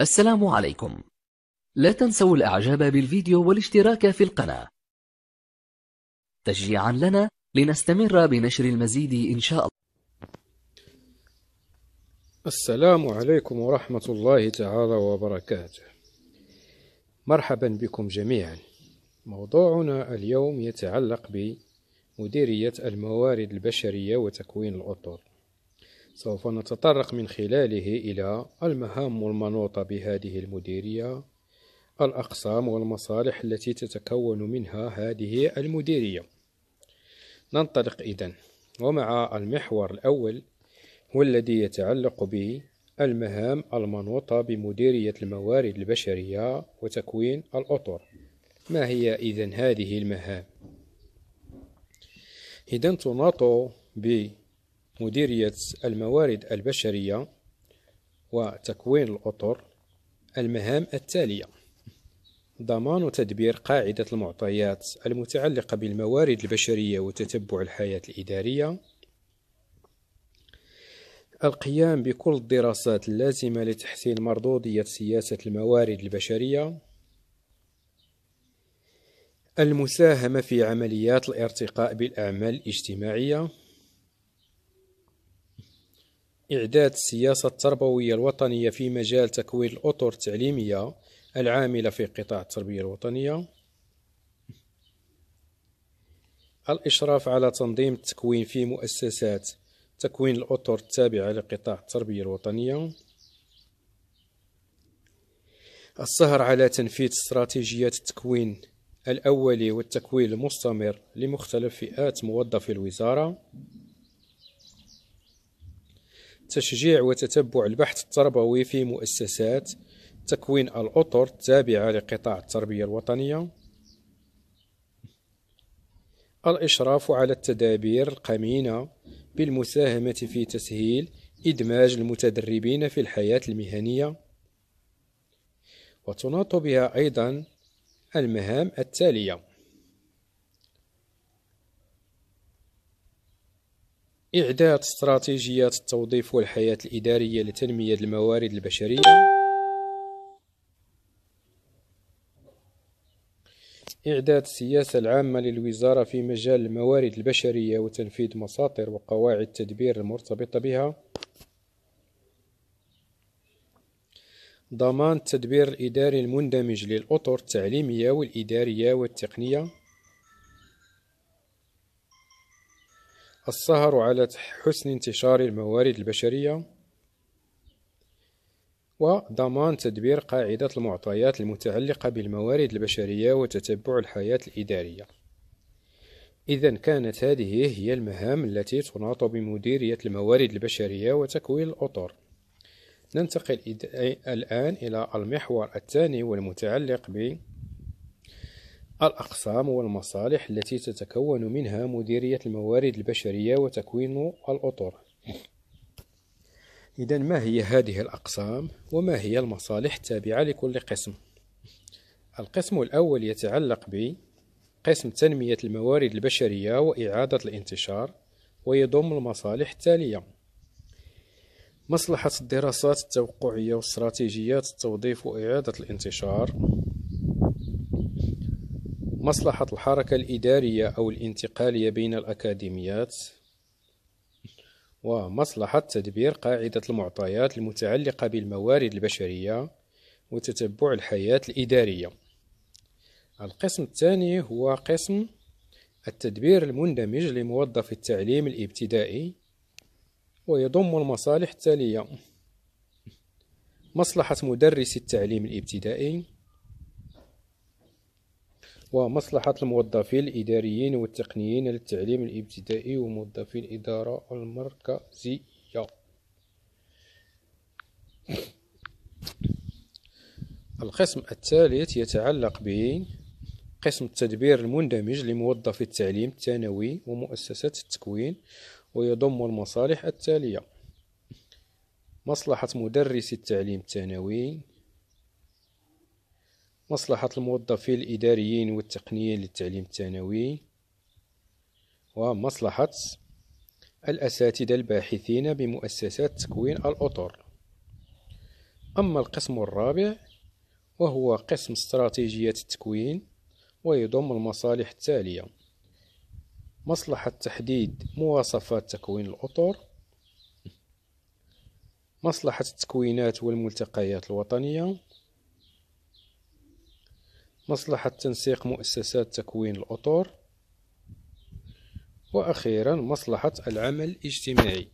السلام عليكم لا تنسوا الإعجاب بالفيديو والاشتراك في القناة تشجيعا لنا لنستمر بنشر المزيد إن شاء الله السلام عليكم ورحمة الله تعالى وبركاته مرحبا بكم جميعا موضوعنا اليوم يتعلق بمديرية الموارد البشرية وتكوين الأطر سوف نتطرق من خلاله إلى المهام المنوطة بهذه المديرية الأقسام والمصالح التي تتكون منها هذه المديرية ننطلق إذن ومع المحور الأول والذي الذي يتعلق المهام المنوطة بمديرية الموارد البشرية وتكوين الأطر ما هي إذن هذه المهام؟ إذن تناط ب مديرية الموارد البشرية وتكوين الأطر المهام التالية ضمان تدبير قاعدة المعطيات المتعلقة بالموارد البشرية وتتبع الحياة الإدارية القيام بكل الدراسات اللازمة لتحسين مردودية سياسة الموارد البشرية المساهمة في عمليات الارتقاء بالأعمال الاجتماعية إعداد السياسة التربوية الوطنية في مجال تكوين الأطر التعليمية العاملة في قطاع التربية الوطنية الإشراف على تنظيم التكوين في مؤسسات تكوين الأطر التابعة لقطاع التربية الوطنية السهر على تنفيذ استراتيجيات التكوين الأولي والتكوين المستمر لمختلف فئات موظفي الوزارة تشجيع وتتبع البحث التربوي في مؤسسات تكوين الأطر التابعة لقطاع التربية الوطنية الإشراف على التدابير القمينة بالمساهمة في تسهيل إدماج المتدربين في الحياة المهنية وتناط بها أيضا المهام التالية إعداد استراتيجيات التوظيف والحياة الإدارية لتنمية الموارد البشرية إعداد السياسة العامة للوزارة في مجال الموارد البشرية وتنفيذ مساطر وقواعد التدبير المرتبطة بها ضمان التدبير الإداري المندمج للأطر التعليمية والإدارية والتقنية السهر على حسن انتشار الموارد البشرية وضمان تدبير قاعدة المعطيات المتعلقة بالموارد البشرية وتتبع الحياة الإدارية إذا كانت هذه هي المهام التي تناط بمديرية الموارد البشرية وتكوين الأطر ننتقل الآن إلى المحور الثاني والمتعلق ب الأقسام والمصالح التي تتكون منها مديرية الموارد البشرية وتكوين الأطر إذا ما هي هذه الأقسام وما هي المصالح التابعة لكل قسم القسم الأول يتعلق بقسم تنمية الموارد البشرية وإعادة الانتشار ويضم المصالح التالية مصلحة الدراسات التوقعية والاستراتيجيات التوظيف وإعادة الانتشار مصلحة الحركة الإدارية أو الانتقالية بين الأكاديميات ومصلحة تدبير قاعدة المعطيات المتعلقة بالموارد البشرية وتتبع الحياة الإدارية القسم الثاني هو قسم التدبير المندمج لموظف التعليم الابتدائي ويضم المصالح التالية مصلحة مدرس التعليم الابتدائي ومصلحة الموظفين الإداريين والتقنيين للتعليم الابتدائي وموظفي الإدارة المركزية القسم الثالث يتعلق به قسم التدبير المندمج لموظفي التعليم الثانوي ومؤسسة التكوين ويضم المصالح التالية مصلحة مدرس التعليم الثانوي مصلحة الموظفين الإداريين والتقنيين للتعليم الثانوي ومصلحة الأساتذة الباحثين بمؤسسات تكوين الأطر أما القسم الرابع وهو قسم استراتيجية التكوين ويضم المصالح التالية مصلحة تحديد مواصفات تكوين الأطر مصلحة التكوينات والملتقيات الوطنية مصلحة تنسيق مؤسسات تكوين الأطور وأخيرا مصلحة العمل الاجتماعي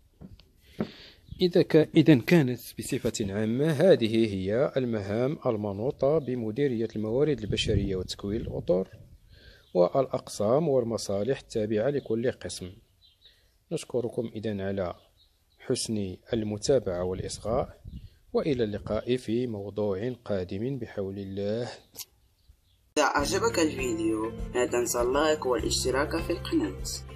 إذا, ك... كانت بصفة عامة هذه هي المهام المنوطة بمديرية الموارد البشرية وتكوين الأطر والأقسام والمصالح التابعة لكل قسم نشكركم إذا على حسن المتابعة والإصغاء وإلى اللقاء في موضوع قادم بحول الله إذا أعجبك الفيديو لا تنسى اللايك والاشتراك في القناة